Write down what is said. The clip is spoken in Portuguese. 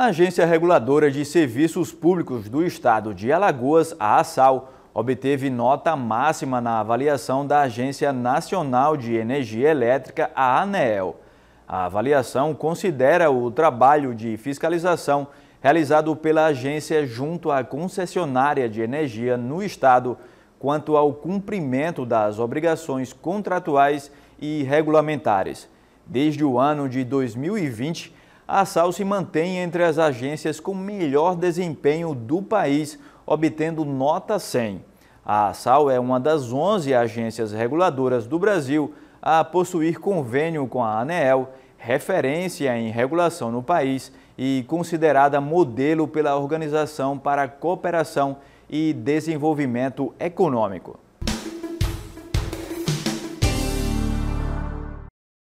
A Agência Reguladora de Serviços Públicos do Estado de Alagoas, a ASAL, obteve nota máxima na avaliação da Agência Nacional de Energia Elétrica, a ANEEL. A avaliação considera o trabalho de fiscalização realizado pela agência junto à concessionária de energia no Estado quanto ao cumprimento das obrigações contratuais e regulamentares. Desde o ano de 2020, a Sal se mantém entre as agências com melhor desempenho do país, obtendo nota 100. A Sal é uma das 11 agências reguladoras do Brasil a possuir convênio com a ANEEL, referência em regulação no país e considerada modelo pela Organização para a Cooperação e Desenvolvimento Econômico.